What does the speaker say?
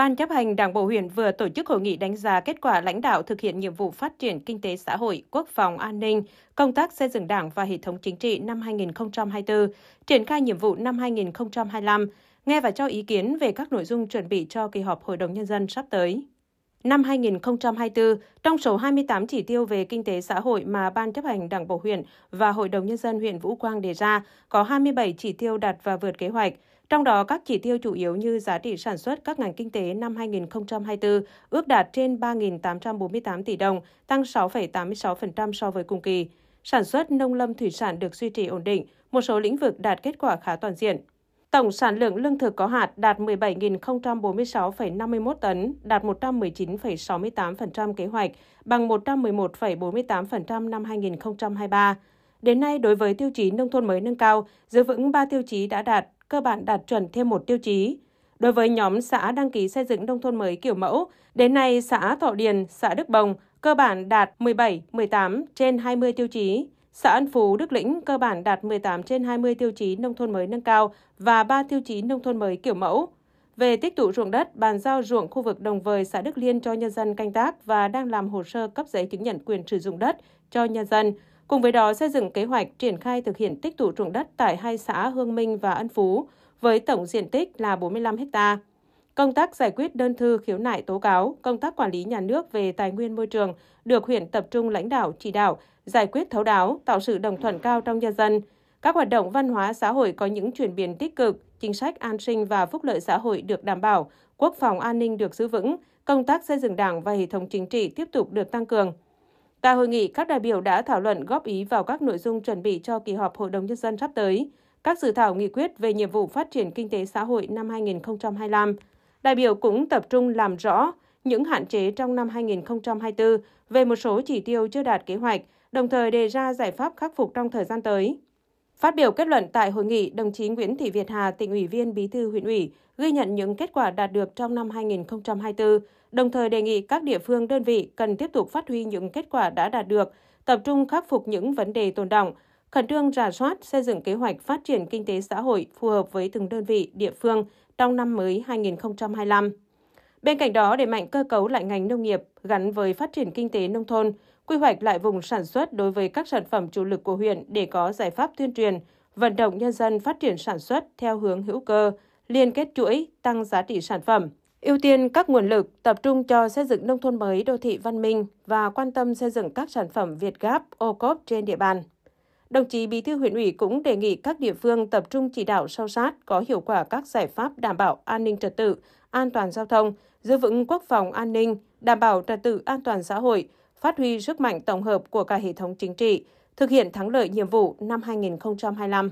Ban chấp hành Đảng Bộ huyện vừa tổ chức hội nghị đánh giá kết quả lãnh đạo thực hiện nhiệm vụ phát triển kinh tế xã hội, quốc phòng an ninh, công tác xây dựng Đảng và hệ thống chính trị năm 2024, triển khai nhiệm vụ năm 2025, nghe và cho ý kiến về các nội dung chuẩn bị cho kỳ họp Hội đồng Nhân dân sắp tới. Năm 2024, trong số 28 chỉ tiêu về kinh tế xã hội mà Ban chấp hành Đảng Bộ huyện và Hội đồng Nhân dân huyện Vũ Quang đề ra, có 27 chỉ tiêu đạt và vượt kế hoạch. Trong đó, các chỉ tiêu chủ yếu như giá trị sản xuất các ngành kinh tế năm 2024 ước đạt trên 3.848 tỷ đồng, tăng 6,86% so với cùng kỳ. Sản xuất nông lâm thủy sản được duy trì ổn định, một số lĩnh vực đạt kết quả khá toàn diện. Tổng sản lượng lương thực có hạt đạt 17.046,51 tấn, đạt 119,68% kế hoạch, bằng 111,48% năm 2023. Đến nay, đối với tiêu chí nông thôn mới nâng cao, giữ vững 3 tiêu chí đã đạt, cơ bản đạt chuẩn thêm một tiêu chí. Đối với nhóm xã đăng ký xây dựng nông thôn mới kiểu mẫu, đến nay xã Thọ Điền, xã Đức Bồng cơ bản đạt 17, 18 trên 20 tiêu chí. Xã An Phú, Đức Lĩnh cơ bản đạt 18 trên 20 tiêu chí nông thôn mới nâng cao và 3 tiêu chí nông thôn mới kiểu mẫu. Về tích tụ ruộng đất, bàn giao ruộng khu vực đồng vời xã Đức Liên cho nhân dân canh tác và đang làm hồ sơ cấp giấy chứng nhận quyền sử dụng đất cho nhân dân. Cùng với đó xây dựng kế hoạch triển khai thực hiện tích tụ ruộng đất tại hai xã Hương Minh và Ân Phú với tổng diện tích là 45 hectare. Công tác giải quyết đơn thư khiếu nại tố cáo, công tác quản lý nhà nước về tài nguyên môi trường được huyện tập trung lãnh đạo chỉ đạo, giải quyết thấu đáo, tạo sự đồng thuận cao trong nhân dân. Các hoạt động văn hóa xã hội có những chuyển biến tích cực, chính sách an sinh và phúc lợi xã hội được đảm bảo, quốc phòng an ninh được giữ vững, công tác xây dựng Đảng và hệ thống chính trị tiếp tục được tăng cường. Tại hội nghị, các đại biểu đã thảo luận góp ý vào các nội dung chuẩn bị cho kỳ họp Hội đồng Nhân dân sắp tới, các dự thảo nghị quyết về nhiệm vụ phát triển kinh tế xã hội năm 2025, Đại biểu cũng tập trung làm rõ những hạn chế trong năm 2024 về một số chỉ tiêu chưa đạt kế hoạch, đồng thời đề ra giải pháp khắc phục trong thời gian tới. Phát biểu kết luận tại hội nghị, đồng chí Nguyễn Thị Việt Hà, tỉnh ủy viên Bí thư huyện ủy, ghi nhận những kết quả đạt được trong năm 2024, đồng thời đề nghị các địa phương đơn vị cần tiếp tục phát huy những kết quả đã đạt được, tập trung khắc phục những vấn đề tồn động, khẩn trương rà soát, xây dựng kế hoạch phát triển kinh tế xã hội phù hợp với từng đơn vị, địa phương trong năm mới 2025. Bên cạnh đó, để mạnh cơ cấu lại ngành nông nghiệp gắn với phát triển kinh tế nông thôn, quy hoạch lại vùng sản xuất đối với các sản phẩm chủ lực của huyện để có giải pháp tuyên truyền, vận động nhân dân phát triển sản xuất theo hướng hữu cơ, liên kết chuỗi, tăng giá trị sản phẩm. Ưu tiên các nguồn lực tập trung cho xây dựng nông thôn mới đô thị văn minh và quan tâm xây dựng các sản phẩm Việt Gáp, ô cốp trên địa bàn. Đồng chí Bí thư huyện ủy cũng đề nghị các địa phương tập trung chỉ đạo sâu sát có hiệu quả các giải pháp đảm bảo an ninh trật tự, an toàn giao thông, giữ vững quốc phòng an ninh, đảm bảo trật tự an toàn xã hội, phát huy sức mạnh tổng hợp của cả hệ thống chính trị, thực hiện thắng lợi nhiệm vụ năm 2025.